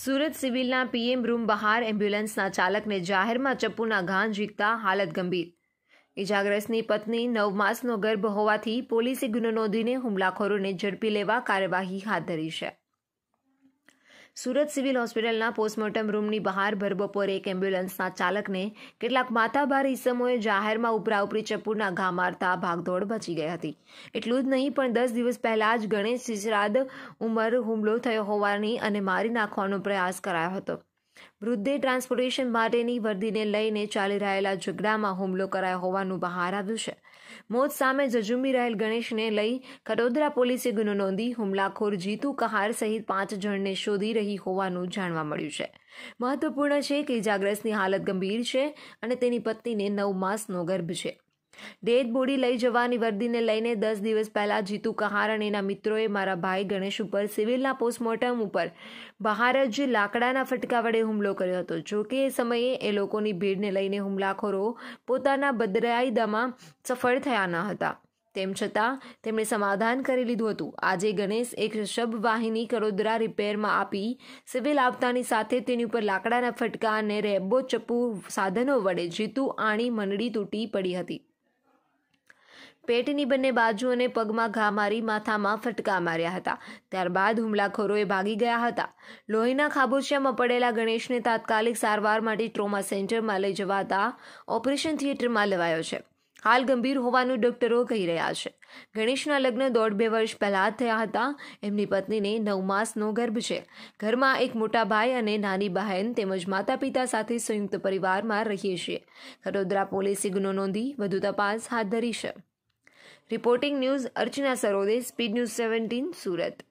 Surat સિવિલના PM room બહાર એમ્બ્યુલન્સના ચાલકને જાહેરમાં ચપ્પુના ઘાન ઝીકતા હાલત ગંભીર ઇજાગ્રસ્તની પત્ની નવ માસનો ગર્ભ હોવાથી પોલીસે ગુનો નોંધીને હુમલાખોરોને ઝડપી લેવા કાર્યવાહી હાથ ધરી છે સુરત સિવિલ હોસ્પિટલના પોસ્ટમોર્ટમ રૂમની બહાર ભરબપોરે એક એમ્બ્યુલન્સના ચાલકને કેટલાક માથાભાર ઈસમોએ જાહેરમાં ઉપરા ઉપરી ચપ્પુના ઘા મારતા ભાગદોડ બચી ગઈ હતી એટલું જ નહીં પણ દસ દિવસ પહેલા જ ગણેશ સિસરાદ ઉંમર હુમલો થયો હોવાની અને મારી નાખવાનો પ્રયાસ કરાયો હતો વૃદ્ધે ટ્રાન્સપોર્ટેશન માટેની વર્દીને લઈને ચાલી રહેલા ઝઘડામાં હુમલો કરાયો હોવાનું બહાર આવ્યું છે મોત સામે જજુમી રહેલ ગણેશને લઈ કડોદરા પોલીસે ગુનો નોંધી હુમલાખોર જીતુ કહાર સહિત પાંચ જણને શોધી રહી હોવાનું જાણવા મળ્યું છે મહત્વપૂર્ણ છે કે ઇજાગ્રસ્તની હાલત ગંભીર છે અને તેની પત્નીને નવ માસનો ગર્ભ છે ડેડ બોડી લઈ જવાની વર્દીને લઈને દસ દિવસ પહેલાં જીતુ કહાર અને એના મિત્રોએ મારા ભાઈ ગણેશ ઉપર સિવિલના પોસ્ટમોર્ટમ ઉપર બહાર જ લાકડાના ફટકા વડે હુમલો કર્યો હતો જો કે એ સમયે એ લોકોની ભીડને લઈને હુમલાખોરો પોતાના બદરાયદામાં સફળ થયા ન હતા તેમ છતાં તેમણે સમાધાન કરી લીધું હતું આજે ગણેશ એક શબવાહિની કડોદરા રિપેરમાં આપી સિવિલ આવતાની સાથે તેની ઉપર લાકડાના ફટકા અને રેબ્બો ચપ્પુ સાધનો વડે જીતુ આણી મંડળી તૂટી પડી હતી પેટની બંને બાજુ અને પગમાં ઘા મારી માથામાં ફટકા માર્યા હતા ત્યારબાદ હુમલાખોરોએ ભાગી ગયા હતા લોહીના ખાબોચિયામાં પડેલા ગણેશને તાત્કાલિક સારવાર માટે ટ્રોમા સેન્ટરમાં લઈ જવાતા ઓપરેશન થિયેટરમાં લેવાયો છે હાલ ગંભીર હોવાનું ડોક્ટરો કહી રહ્યા છે ગણેશના લગ્ન દોઢ બે વર્ષ પહેલાં થયા હતા એમની પત્નીને નવ માસનો ગર્ભ છે ઘરમાં એક મોટા ભાઈ અને નાની બહેન તેમજ માતા પિતા સાથે સંયુક્ત પરિવારમાં રહીએ છીએ ખડોદરા પોલીસે ગુનો નોંધી વધુ તપાસ હાથ ધરી છે reporting news Archana Sarode speed news seventeen Surat